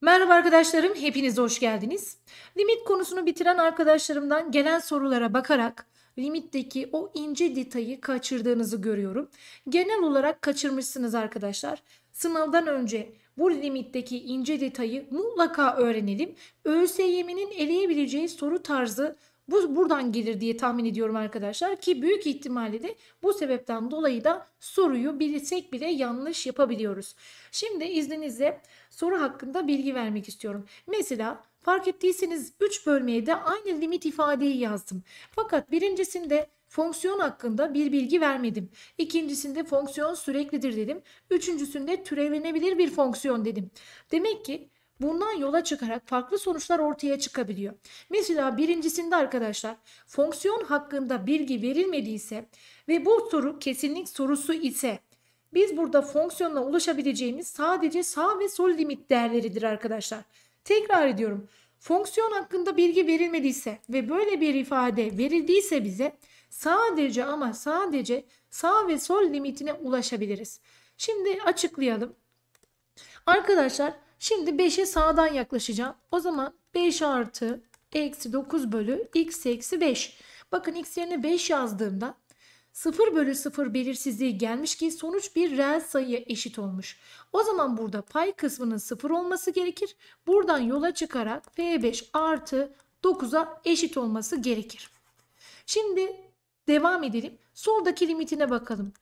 Merhaba arkadaşlarım, hepiniz hoş geldiniz. Limit konusunu bitiren arkadaşlarımdan gelen sorulara bakarak limitteki o ince detayı kaçırdığınızı görüyorum. Genel olarak kaçırmışsınız arkadaşlar. Sınavdan önce bu limitteki ince detayı mutlaka öğrenelim. ÖSYM'nin eleyebileceği soru tarzı bu buradan gelir diye tahmin ediyorum arkadaşlar ki büyük ihtimalle de bu sebepten dolayı da soruyu bilsek bile yanlış yapabiliyoruz. Şimdi izninizle soru hakkında bilgi vermek istiyorum. Mesela fark ettiyseniz 3 bölmeye de aynı limit ifadeyi yazdım. Fakat birincisinde Fonksiyon hakkında bir bilgi vermedim. İkincisinde fonksiyon süreklidir dedim. Üçüncüsünde türevlenebilir bir fonksiyon dedim. Demek ki Bundan yola çıkarak farklı sonuçlar ortaya çıkabiliyor. Mesela birincisinde arkadaşlar fonksiyon hakkında bilgi verilmediyse ve bu soru kesinlik sorusu ise biz burada fonksiyonla ulaşabileceğimiz sadece sağ ve sol limit değerleridir arkadaşlar. Tekrar ediyorum. Fonksiyon hakkında bilgi verilmediyse ve böyle bir ifade verildiyse bize sadece ama sadece sağ ve sol limitine ulaşabiliriz. Şimdi açıklayalım. Arkadaşlar Şimdi 5'e sağdan yaklaşacağım. O zaman 5 artı eksi 9 bölü x eksi 5. Bakın x yerine 5 yazdığımda 0 bölü 0 belirsizliği gelmiş ki sonuç bir reel sayıya eşit olmuş. O zaman burada pay kısmının 0 olması gerekir. Buradan yola çıkarak f 5 artı 9'a eşit olması gerekir. Şimdi devam edelim. Soldaki limitine bakalım.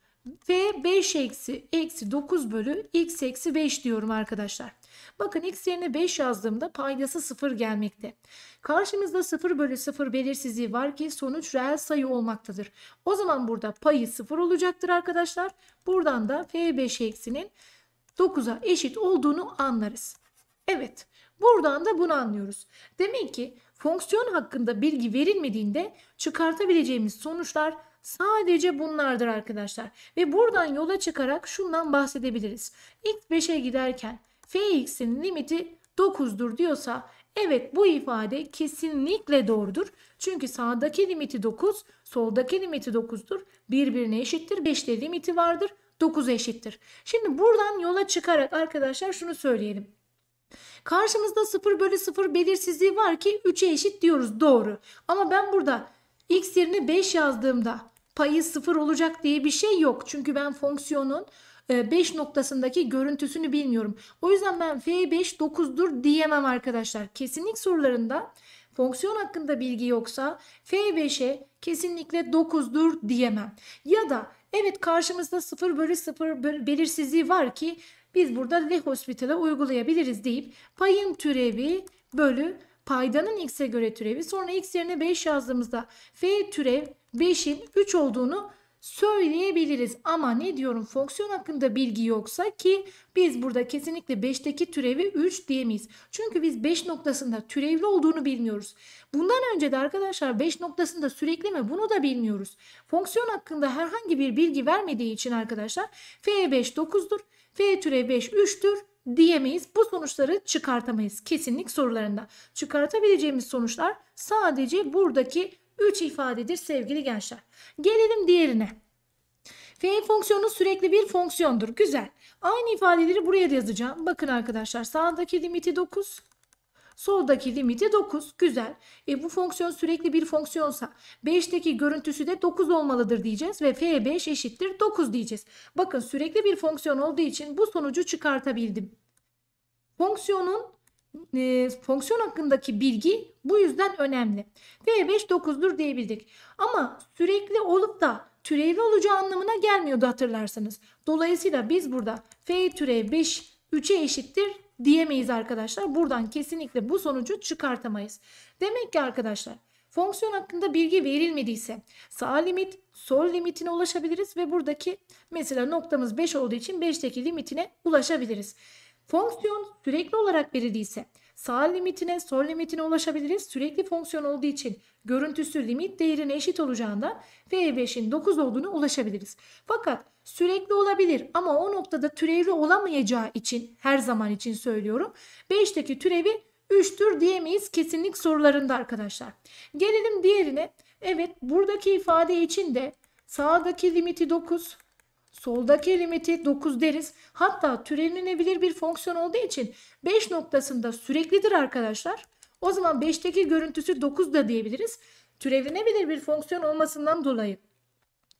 F 5 eksi eksi 9 bölü x eksi 5 diyorum arkadaşlar. Bakın x yerine 5 yazdığımda paydası 0 gelmekte. Karşımızda 0 bölü 0 belirsizliği var ki sonuç reel sayı olmaktadır. O zaman burada payı 0 olacaktır arkadaşlar. Buradan da f5 eksinin 9'a eşit olduğunu anlarız. Evet buradan da bunu anlıyoruz. Demek ki fonksiyon hakkında bilgi verilmediğinde çıkartabileceğimiz sonuçlar sadece bunlardır arkadaşlar. Ve buradan yola çıkarak şundan bahsedebiliriz. X5'e giderken fx'in limiti 9'dur diyorsa evet bu ifade kesinlikle doğrudur. Çünkü sağdaki limiti 9, soldaki limiti 9'dur. Birbirine eşittir. 5'te limiti vardır. 9 eşittir. Şimdi buradan yola çıkarak arkadaşlar şunu söyleyelim. Karşımızda 0 bölü 0 belirsizliği var ki 3'e eşit diyoruz doğru. Ama ben burada x yerine 5 yazdığımda payı 0 olacak diye bir şey yok. Çünkü ben fonksiyonun 5 e, noktasındaki görüntüsünü bilmiyorum. O yüzden ben F5 9'dur diyemem arkadaşlar. Kesinlik sorularında fonksiyon hakkında bilgi yoksa F5'e kesinlikle 9'dur diyemem. Ya da evet karşımızda 0 bölü 0 belirsizliği var ki biz burada L'Hospital'e uygulayabiliriz deyip payın türevi bölü paydanın x'e göre türevi sonra x yerine 5 yazdığımızda f türev 5'in 3 olduğunu söyleyebiliriz. Ama ne diyorum fonksiyon hakkında bilgi yoksa ki biz burada kesinlikle 5'teki türevi 3 diyemeyiz. Çünkü biz 5 noktasında türevli olduğunu bilmiyoruz. Bundan önce de arkadaşlar 5 noktasında sürekli mi bunu da bilmiyoruz. Fonksiyon hakkında herhangi bir bilgi vermediği için arkadaşlar F5 9'dur. F türev 5 3'tür diyemeyiz. Bu sonuçları çıkartamayız kesinlik sorularında. Çıkartabileceğimiz sonuçlar sadece buradaki 3 ifadedir sevgili gençler. Gelelim diğerine. Fiil fonksiyonu sürekli bir fonksiyondur. Güzel. Aynı ifadeleri buraya yazacağım. Bakın arkadaşlar sağdaki limiti 9. Soldaki limiti 9. Güzel. E bu fonksiyon sürekli bir fonksiyonsa 5'teki görüntüsü de 9 olmalıdır diyeceğiz ve f5 eşittir 9 diyeceğiz. Bakın sürekli bir fonksiyon olduğu için bu sonucu çıkartabildim. Fonksiyonun e, fonksiyon hakkındaki bilgi bu yüzden önemli. V5 9'dur diyebildik. Ama sürekli olup da türevli olacağı anlamına gelmiyordu hatırlarsanız. Dolayısıyla biz burada F türev 5 3'e eşittir diyemeyiz arkadaşlar. Buradan kesinlikle bu sonucu çıkartamayız. Demek ki arkadaşlar fonksiyon hakkında bilgi verilmediyse sağ limit sol limitine ulaşabiliriz ve buradaki mesela noktamız 5 olduğu için 5'teki limitine ulaşabiliriz. Fonksiyon sürekli olarak verildiyse sağ limitine sol limitine ulaşabiliriz. Sürekli fonksiyon olduğu için görüntüsü limit değerine eşit olacağından V5'in 9 olduğunu ulaşabiliriz. Fakat sürekli olabilir ama o noktada türevi olamayacağı için her zaman için söylüyorum. 5'teki türevi 3'tür diyemeyiz kesinlik sorularında arkadaşlar. Gelelim diğerine. Evet buradaki ifade için de sağdaki limiti 9, Soldaki limiti 9 deriz. Hatta türevlenebilir bir fonksiyon olduğu için 5 noktasında süreklidir arkadaşlar. O zaman 5'teki görüntüsü 9 da diyebiliriz. Türevlenebilir bir fonksiyon olmasından dolayı.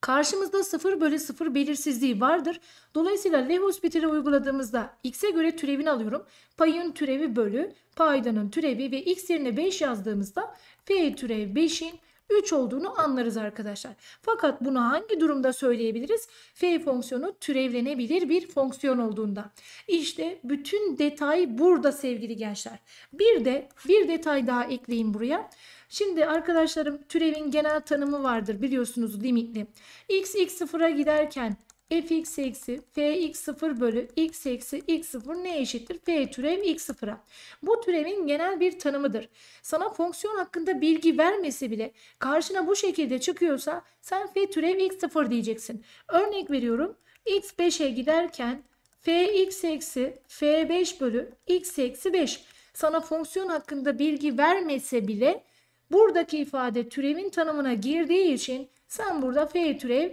Karşımızda 0 bölü 0 belirsizliği vardır. Dolayısıyla L'Hospital'e uyguladığımızda x'e göre türevini alıyorum. Payın türevi bölü paydanın türevi ve x yerine 5 yazdığımızda p türev 5'in 3 olduğunu anlarız arkadaşlar. Fakat bunu hangi durumda söyleyebiliriz? F fonksiyonu türevlenebilir bir fonksiyon olduğunda. İşte bütün detay burada sevgili gençler. Bir de bir detay daha ekleyeyim buraya. Şimdi arkadaşlarım türevin genel tanımı vardır biliyorsunuz limitli. x x sıfıra giderken fx eksi fx0 bölü x eksi x0 ne eşittir? f türev x0'a. Bu türevin genel bir tanımıdır. Sana fonksiyon hakkında bilgi vermesi bile karşına bu şekilde çıkıyorsa sen f türev x0 diyeceksin. Örnek veriyorum x 5'e giderken fx eksi f5 bölü x eksi 5 sana fonksiyon hakkında bilgi vermese bile buradaki ifade türevin tanımına girdiği için sen burada f türev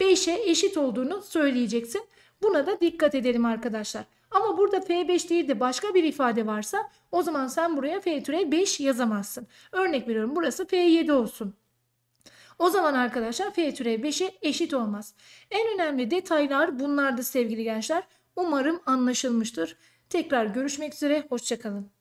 5'e eşit olduğunu söyleyeceksin. Buna da dikkat edelim arkadaşlar. Ama burada F5 değil de başka bir ifade varsa o zaman sen buraya F türe 5 yazamazsın. Örnek veriyorum burası F7 olsun. O zaman arkadaşlar F türe 5'e eşit olmaz. En önemli detaylar bunlardı sevgili gençler. Umarım anlaşılmıştır. Tekrar görüşmek üzere. Hoşçakalın.